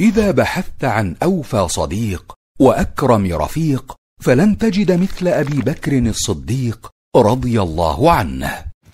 اذا بحثت عن اوفى صديق واكرم رفيق فلن تجد مثل ابي بكر الصديق رضي الله عنه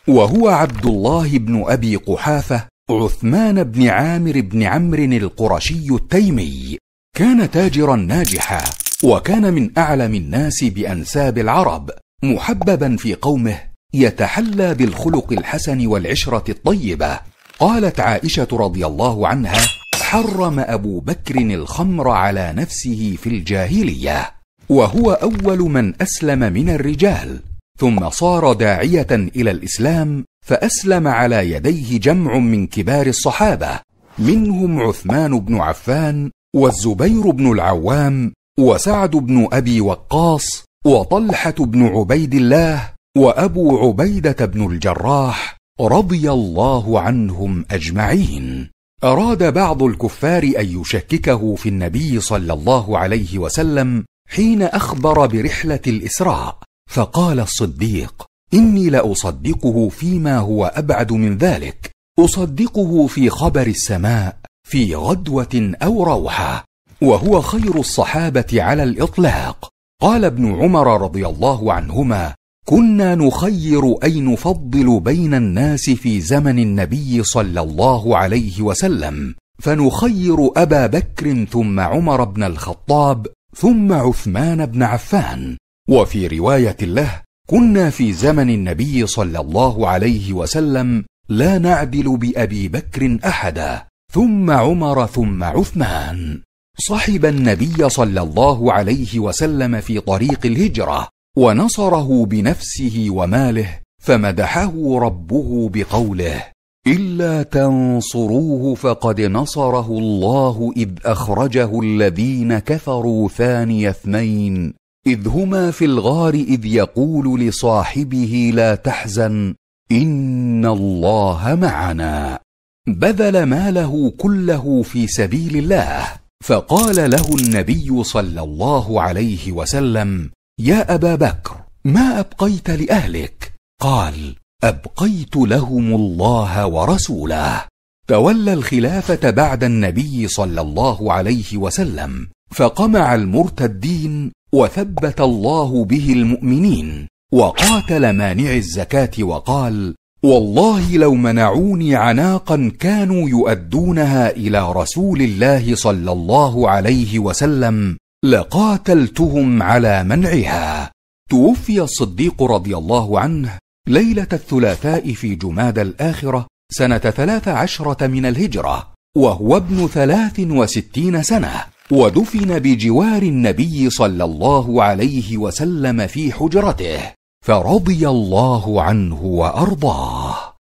وهو عبد الله بن ابي قحافه عثمان بن عامر بن عمرو القرشي التيمي كان تاجرا ناجحا وكان من اعلم الناس بانساب العرب محببا في قومه يتحلى بالخلق الحسن والعشره الطيبه قالت عائشه رضي الله عنها حرم ابو بكر الخمر على نفسه في الجاهليه وهو اول من اسلم من الرجال ثم صار داعيه الى الاسلام فاسلم على يديه جمع من كبار الصحابه منهم عثمان بن عفان والزبير بن العوام وسعد بن ابي وقاص وطلحه بن عبيد الله وابو عبيده بن الجراح رضي الله عنهم اجمعين اراد بعض الكفار ان يشككه في النبي صلى الله عليه وسلم حين اخبر برحله الاسراء فقال الصديق اني لاصدقه فيما هو ابعد من ذلك اصدقه في خبر السماء في غدوه او روحه وهو خير الصحابه على الاطلاق قال ابن عمر رضي الله عنهما كنا نخير اي نفضل بين الناس في زمن النبي صلى الله عليه وسلم فنخير ابا بكر ثم عمر بن الخطاب ثم عثمان بن عفان وفي روايه له كنا في زمن النبي صلى الله عليه وسلم لا نعدل بابي بكر احدا ثم عمر ثم عثمان صحب النبي صلى الله عليه وسلم في طريق الهجره ونصره بنفسه وماله فمدحه ربه بقوله الا تنصروه فقد نصره الله اذ اخرجه الذين كفروا ثاني اثنين اذ هما في الغار اذ يقول لصاحبه لا تحزن ان الله معنا بذل ماله كله في سبيل الله فقال له النبي صلى الله عليه وسلم يا أبا بكر ما أبقيت لأهلك قال أبقيت لهم الله ورسوله تولى الخلافة بعد النبي صلى الله عليه وسلم فقمع المرتدين وثبت الله به المؤمنين وقاتل مانع الزكاة وقال والله لو منعوني عناقا كانوا يؤدونها إلى رسول الله صلى الله عليه وسلم لقاتلتهم على منعها توفي الصديق رضي الله عنه ليلة الثلاثاء في جماد الآخرة سنة ثلاث عشرة من الهجرة وهو ابن ثلاث وستين سنة ودفن بجوار النبي صلى الله عليه وسلم في حجرته فرضي الله عنه وأرضاه